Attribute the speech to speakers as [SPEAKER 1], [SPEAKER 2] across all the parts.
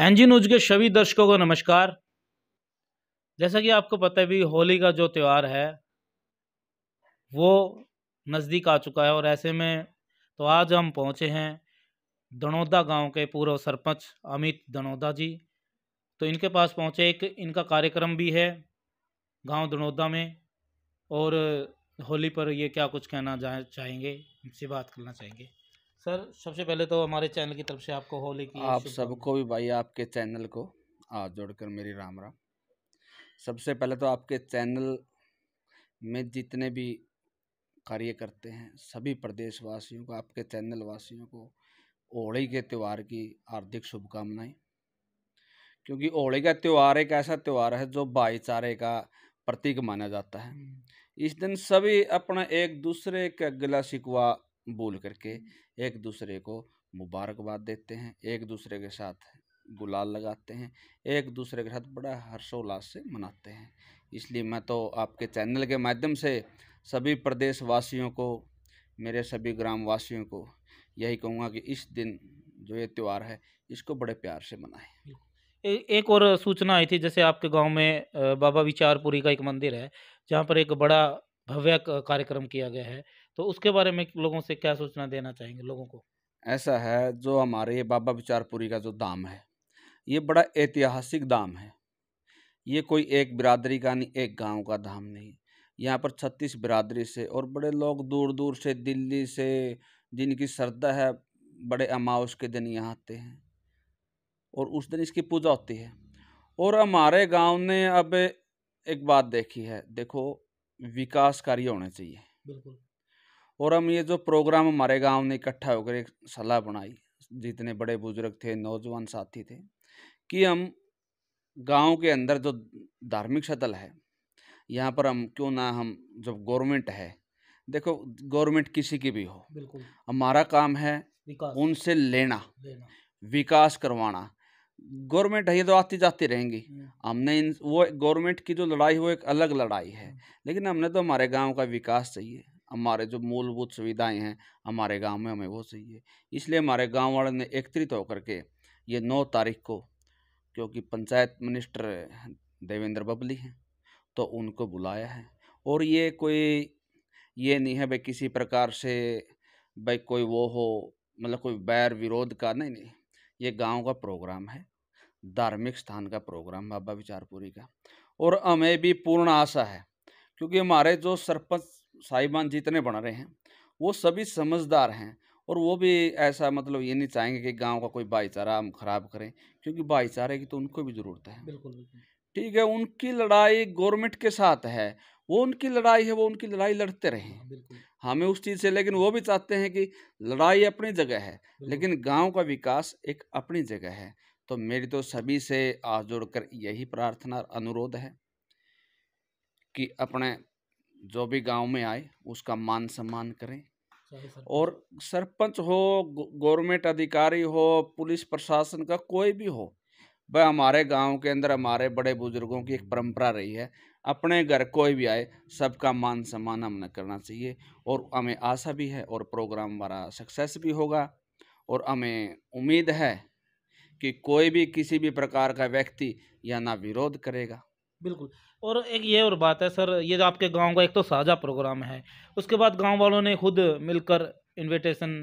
[SPEAKER 1] N G news के सभी दर्शकों को नमस्कार जैसा कि आपको पता है भी होली का जो त्यौहार है वो नज़दीक आ चुका है और ऐसे में तो आज हम पहुंचे हैं दणोदा गांव के पूर्व सरपंच अमित दणोदा जी तो इनके पास पहुंचे एक इनका कार्यक्रम भी है गांव दणोदा में और होली पर ये क्या कुछ कहना चाहेंगे इनसे बात करना चाहेंगे सर सबसे पहले तो हमारे चैनल की तरफ से आपको होली की आप सबको
[SPEAKER 2] भी भाई आपके चैनल को हाथ जोड़कर मेरी राम राम सबसे पहले तो आपके चैनल में जितने भी कार्य करते हैं सभी प्रदेशवासियों को आपके चैनल वासियों को होली के त्यौहार की हार्दिक शुभकामनाएं क्योंकि होली का त्यौहार एक ऐसा त्यौहार है जो भाईचारे का प्रतीक माना जाता है हम्म। इस दिन सभी अपना एक दूसरे का गला सिकवा बोल करके एक दूसरे को मुबारकबाद देते हैं एक दूसरे के साथ गुलाल लगाते हैं एक दूसरे के साथ बड़ा हर्षोल्लास से मनाते हैं इसलिए मैं तो आपके चैनल के माध्यम से सभी प्रदेशवासियों को मेरे सभी ग्रामवासियों को यही कहूँगा कि इस दिन जो ये त्यौहार है इसको बड़े प्यार से मनाएं
[SPEAKER 1] एक और सूचना आई थी जैसे आपके गांव में बाबा विचारपुरी का एक मंदिर है जहां पर एक बड़ा भव्य कार्यक्रम किया गया है तो उसके बारे में लोगों से क्या सूचना देना चाहेंगे लोगों को
[SPEAKER 2] ऐसा है जो हमारे ये बाबा विचारपुरी का जो धाम है ये बड़ा ऐतिहासिक धाम है ये कोई एक बिरादरी का नहीं एक गांव का धाम नहीं यहाँ पर छत्तीस बिरादरी से और बड़े लोग दूर दूर से दिल्ली से जिनकी श्रद्धा है बड़े अमावस के दिन यहाँ आते हैं और उस दिन इसकी पूजा होती है और हमारे गांव ने अब एक बात देखी है देखो विकास कार्य होने चाहिए बिल्कुल और हम ये जो प्रोग्राम हमारे गांव ने इकट्ठा होकर एक सलाह बनाई जितने बड़े बुजुर्ग थे नौजवान साथी थे कि हम गांव के अंदर जो धार्मिक शतल है यहाँ पर हम क्यों ना हम जब गवर्नमेंट है देखो गवर्नमेंट किसी की भी हो हमारा काम है उनसे लेना, लेना। विकास करवाना गवर्नमेंट है ये तो आती जाती रहेंगी हम्म। हमने इन वो गवर्नमेंट की जो लड़ाई वो एक अलग लड़ाई है हम्म। लेकिन हमने तो हमारे गांव का विकास चाहिए हमारे जो मूलभूत सुविधाएं हैं हमारे गांव में हमें वो चाहिए इसलिए हमारे गांव वाले ने एकत्रित होकर के ये नौ तारीख को क्योंकि पंचायत मिनिस्टर देवेंद्र बबली हैं तो उनको बुलाया है और ये कोई ये नहीं है भाई किसी प्रकार से भाई कोई वो हो मतलब कोई बैर विरोध का नहीं नहीं ये गांव का प्रोग्राम है धार्मिक स्थान का प्रोग्राम बाबा विचारपुरी का और हमें भी पूर्ण आशा है क्योंकि हमारे जो सरपंच साहिबान जितने बन रहे हैं वो सभी समझदार हैं और वो भी ऐसा मतलब ये नहीं चाहेंगे कि गांव का कोई भाईचारा हम खराब करें क्योंकि भाईचारे की तो उनको भी ज़रूरत है बिल्कुल ठीक है उनकी लड़ाई गवर्नमेंट के साथ है वो उनकी लड़ाई है वो उनकी लड़ाई लड़ते
[SPEAKER 1] रहे
[SPEAKER 2] हमें उस चीज़ से लेकिन वो भी चाहते हैं कि लड़ाई अपनी जगह है लेकिन गांव का विकास एक अपनी जगह है तो मेरी तो सभी से आज जोड़कर यही प्रार्थना अनुरोध है कि अपने जो भी गांव में आए उसका मान सम्मान करें और सरपंच हो गवर्नमेंट अधिकारी हो पुलिस प्रशासन का कोई भी हो वह हमारे गांव के अंदर हमारे बड़े बुजुर्गों की एक परंपरा रही है अपने घर कोई भी आए सबका मान सम्मान हमने करना चाहिए और हमें आशा भी है और प्रोग्राम हमारा सक्सेस भी होगा और हमें उम्मीद है कि कोई भी किसी भी प्रकार का व्यक्ति या ना विरोध करेगा
[SPEAKER 1] बिल्कुल और एक ये और बात है सर ये जो आपके गांव का एक तो साझा प्रोग्राम है उसके बाद गांव वालों ने खुद मिलकर इनविटेशन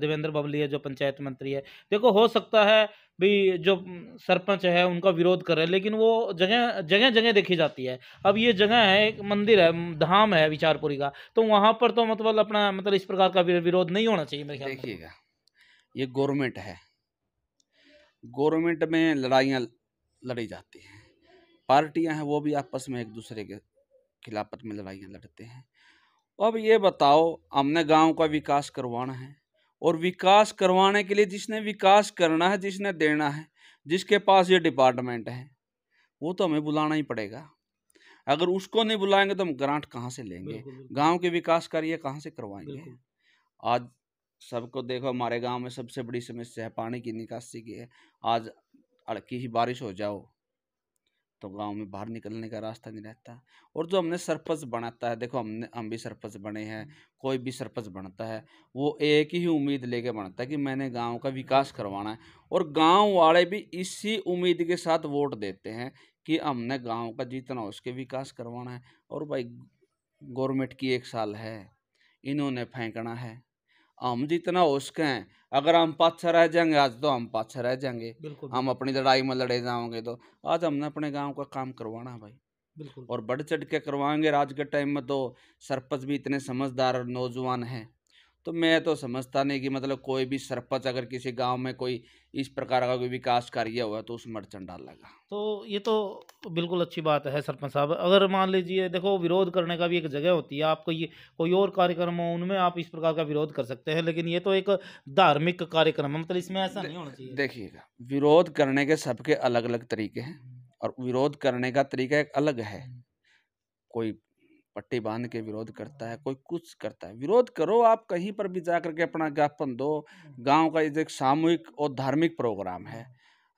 [SPEAKER 1] देवेंद्र है जो पंचायत मंत्री है देखो हो सकता है भी जो सरपंच है उनका विरोध कर रहे हैं लेकिन वो जगह जगह जगह देखी जाती है अब ये जगह है एक मंदिर है धाम है विचारपुरी का तो वहाँ पर तो मतलब अपना मतलब इस प्रकार का विरोध नहीं होना चाहिए मेरे ख्याल तो। देखिएगा
[SPEAKER 2] ये गवर्नमेंट है गवर्नमेंट में लड़ाइयाँ लड़ी जाती हैं पार्टियां हैं वो भी आपस में एक दूसरे के खिलाफत में लड़ाइयाँ लड़ते हैं अब ये बताओ हमने गांव का विकास करवाना है और विकास करवाने के लिए जिसने विकास करना है जिसने देना है जिसके पास ये डिपार्टमेंट है वो तो हमें बुलाना ही पड़ेगा अगर उसको नहीं बुलाएंगे तो हम ग्रांट कहाँ से लेंगे गांव के विकास कार्य कहाँ से करवाएंगे आज सबको देखो हमारे गांव में सबसे बड़ी समस्या है पानी की निकासी की है आज अड़की ही बारिश हो जाओ तो गांव में बाहर निकलने का रास्ता नहीं रहता और जो हमने सरपंच बनाता है देखो हमने हम भी सरपंच बने हैं कोई भी सरपंच बनता है वो एक ही उम्मीद लेके बनता है कि मैंने गांव का विकास करवाना है और गांव वाले भी इसी उम्मीद के साथ वोट देते हैं कि हमने गांव का जितना उसके विकास करवाना है और भाई गवर्नमेंट की एक साल है इन्होंने फेंकना है हम जितना तो हो हैं अगर हम पाछा रह जाएंगे आज तो हम पाछा रह जाएंगे हम अपनी लड़ाई में लड़े जाओगे तो आज हमने अपने गांव का काम करवाना भाई और बढ़ चढ़ के करवाएंगे आज के टाइम में तो सरपंच भी इतने समझदार नौजवान हैं तो मैं तो समझता नहीं कि मतलब कोई भी सरपंच अगर किसी गांव में कोई इस प्रकार का कोई विकास कार्य हुआ तो उसमें डाल डालेगा
[SPEAKER 1] तो ये तो बिल्कुल अच्छी बात है सरपंच साहब अगर मान लीजिए देखो विरोध करने का भी एक जगह होती है आपको ये कोई और कार्यक्रम हो उनमें आप इस प्रकार का विरोध कर सकते हैं लेकिन ये तो एक धार्मिक कार्यक्रम है मतलब इसमें ऐसा नहीं होना चाहिए
[SPEAKER 2] देखिएगा विरोध करने के सबके अलग अलग तरीके हैं और विरोध करने का तरीका एक अलग है कोई पट्टी बांध के विरोध करता है कोई कुछ करता है विरोध करो आप कहीं पर भी जा करके अपना ज्ञापन दो गांव का एक सामूहिक और धार्मिक प्रोग्राम है हाँ।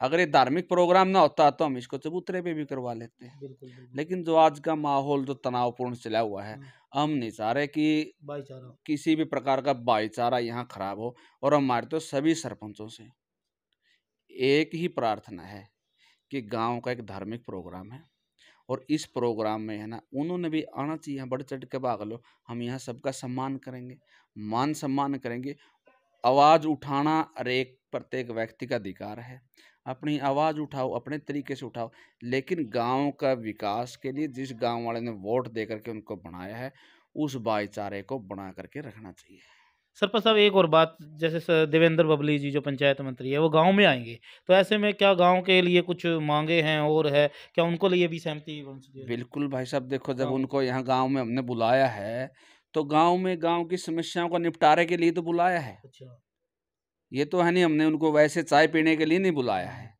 [SPEAKER 2] अगर ये धार्मिक प्रोग्राम ना होता तो हम इसको चबूतरे पे भी करवा लेते हैं लेकिन जो आज का माहौल जो तनावपूर्ण चला हुआ है हाँ। हम नहीं चाह रहे कि किसी भी प्रकार का भाईचारा यहाँ खराब हो और हमारे तो सभी सरपंचों से एक ही प्रार्थना है कि गांव का एक धार्मिक प्रोग्राम है और इस प्रोग्राम में है ना उन्होंने भी आना चाहिए बढ़ चढ़ के भाग लो हम यहाँ सबका सम्मान करेंगे मान सम्मान करेंगे आवाज़ उठाना हरेक प्रत्येक व्यक्ति का अधिकार है अपनी आवाज़ उठाओ अपने तरीके से उठाओ लेकिन गांव का विकास के लिए जिस गांव वाले ने वोट दे करके उनको बनाया है उस भाईचारे को बना करके रखना चाहिए
[SPEAKER 1] सरपंच साहब एक और बात जैसे देवेंद्र बबली जी जो पंचायत मंत्री है वो गांव में आएंगे तो ऐसे में क्या गांव के लिए कुछ मांगे हैं
[SPEAKER 2] और है क्या उनको लिए भी सहमति बिल्कुल भाई साहब देखो जब हाँ। उनको यहाँ गाँव में हमने बुलाया है तो गाँव में गाँव की समस्याओं का निपटारे के लिए तो बुलाया है अच्छा ये तो है नहीं हमने उनको वैसे चाय पीने के लिए नहीं बुलाया है हाँ।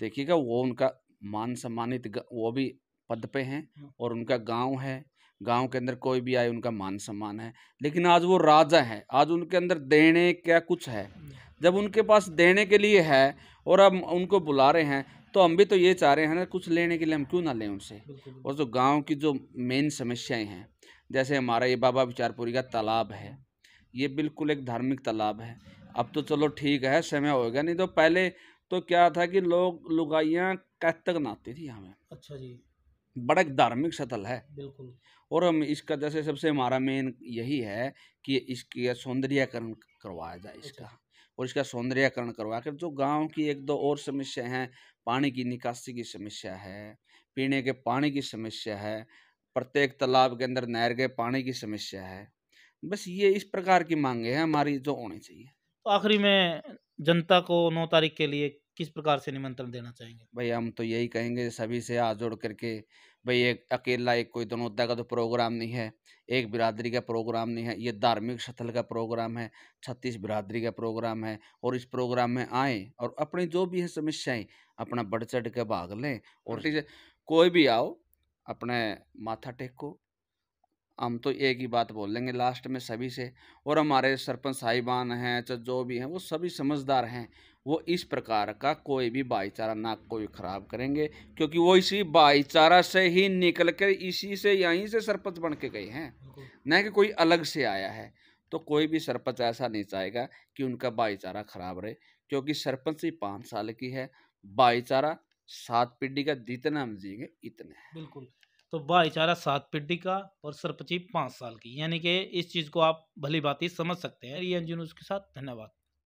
[SPEAKER 2] देखिएगा वो उनका मान सम्मानित वो भी पद पे हैं हाँ। और उनका गांव है गांव के अंदर कोई भी आए उनका मान सम्मान है लेकिन आज वो राजा है आज उनके अंदर देने क्या कुछ है हम्म। जब उनके पास देने के लिए है और अब उनको बुला रहे हैं तो हम भी तो ये चाह रहे हैं ना कुछ लेने के लिए हम क्यों ना लें उनसे और जो गांव की जो मेन समस्याएं हैं जैसे हमारा ये बाबा विचारपुरी का तालाब है ये बिल्कुल एक धार्मिक तालाब है अब तो चलो ठीक है समय होगा नहीं तो पहले तो क्या था कि लोग लुगाइयाँ कैतक नहाती थी हमें अच्छा जी बड़ा एक धार्मिक स्थल है बिल्कुल और हम इसका जैसे सबसे हमारा मेन यही है कि इसके सौंदर्यकरण करवाया जाए इसका अच्छा। और इसका सौंदर्यकरण करवा कर जो गांव की एक दो और समस्या हैं पानी की निकासी की समस्या है पीने के पानी की समस्या है प्रत्येक तालाब के अंदर नहर के पानी की समस्या है बस ये इस प्रकार की मांगे हैं हमारी जो होनी चाहिए तो
[SPEAKER 1] आखिरी में जनता को नौ तारीख के लिए किस प्रकार से निमंत्रण देना चाहेंगे
[SPEAKER 2] भाई हम तो यही कहेंगे सभी से हाथ जोड़ करके भाई एक अकेला एक कोई दोनों का तो प्रोग्राम नहीं है एक बिरादरी का प्रोग्राम नहीं है ये धार्मिक स्थल का प्रोग्राम है छत्तीस बिरादरी का प्रोग्राम है और इस प्रोग्राम में आए और अपनी जो भी है समस्याएं अपना बढ़ चढ़ के भाग लें और ठीक है कोई भी आओ अपने माथा टेको हम तो एक ही बात बोल लेंगे लास्ट में सभी से और हमारे सरपंच साहिबान हैं चाहे जो भी हैं वो सभी समझदार हैं वो इस प्रकार का कोई भी भाईचारा ना कोई खराब करेंगे क्योंकि वो इसी भाईचारा से ही निकल कर इसी से यहीं से सरपंच बन के गए हैं न कि कोई अलग से आया है तो कोई भी सरपंच ऐसा नहीं चाहेगा कि उनका भाईचारा खराब रहे क्योंकि सरपंच ही पाँच साल की है भाईचारा सात पीढ़ी का जितना हम जियेंगे इतने
[SPEAKER 1] बिल्कुल तो भाईचारा सात पीढ़ी का और सरपंची पाँच साल की यानी कि इस चीज़ को आप भली बात ही समझ सकते हैं रियन अंजुन उसके साथ धन्यवाद